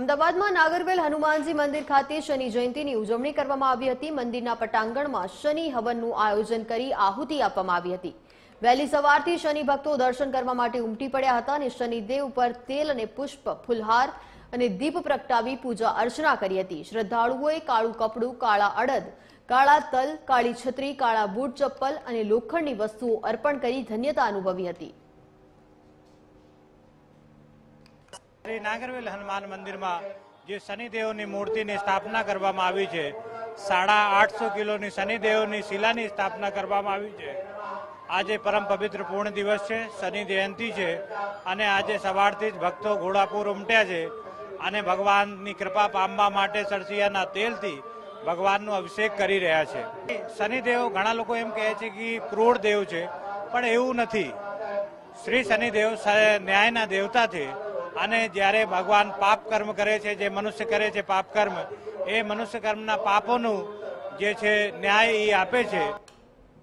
અમદાવાદમાં નાગરવેલ હનુમાનજી મંદિર ખાતે શનિ જયંતીની ઉજવણી કરવામાં આવી હતી મંદિરના પટાંગણમાં શનિ હવનનું આયોજન કરી આહુતિ આપવામાં આવી હતી વહેલી સવારથી શનિ ભક્તો દર્શન કરવા માટે ઉમટી પડ્યા હતા અને શનિદેવ ઉપર તેલ અને પુષ્પ ફુલહાર અને દીપ પ્રગટાવી પૂજા અર્ચના કરી હતી શ્રદ્ધાળુઓએ કાળું કપડું કાળા અડદ કાળા તલ કાળી છત્રી કાળા બૂટ ચપ્પલ અને લોખંડની વસ્તુઓ અર્પણ કરી ધન્યતા અનુભવી હતી શ્રી નાગરવેલ હનુમાન મંદિરમાં જે શનિદેવની મૂર્તિની સ્થાપના કરવામાં આવી છે સાડા આઠસો કિલોની શનિદેવની શિલાની સ્થાપના કરવામાં આવી છે આજે પરમ પવિત્ર પૂર્ણ દિવસ છે શનિ જયંતિ છે અને આજે સવારથી જ ભક્તો ઘોડાપુર ઉમટ્યા છે અને ભગવાનની કૃપા પામવા માટે સરસિયાના તેલથી ભગવાનનો અભિષેક કરી રહ્યા છે શનિદેવ ઘણા લોકો એમ કહે છે કે ક્રૂર દેવ છે પણ એવું નથી શ્રી શનિદેવ ન્યાયના દેવતા છે અને જ્યારે ભગવાન પાપ કર્મ કરે છે જે મનુષ્ય કરે છે પાપ કર્મ એ મનુષ્ય કર્મના પાપોનું જે છે ન્યાય એ આપે છે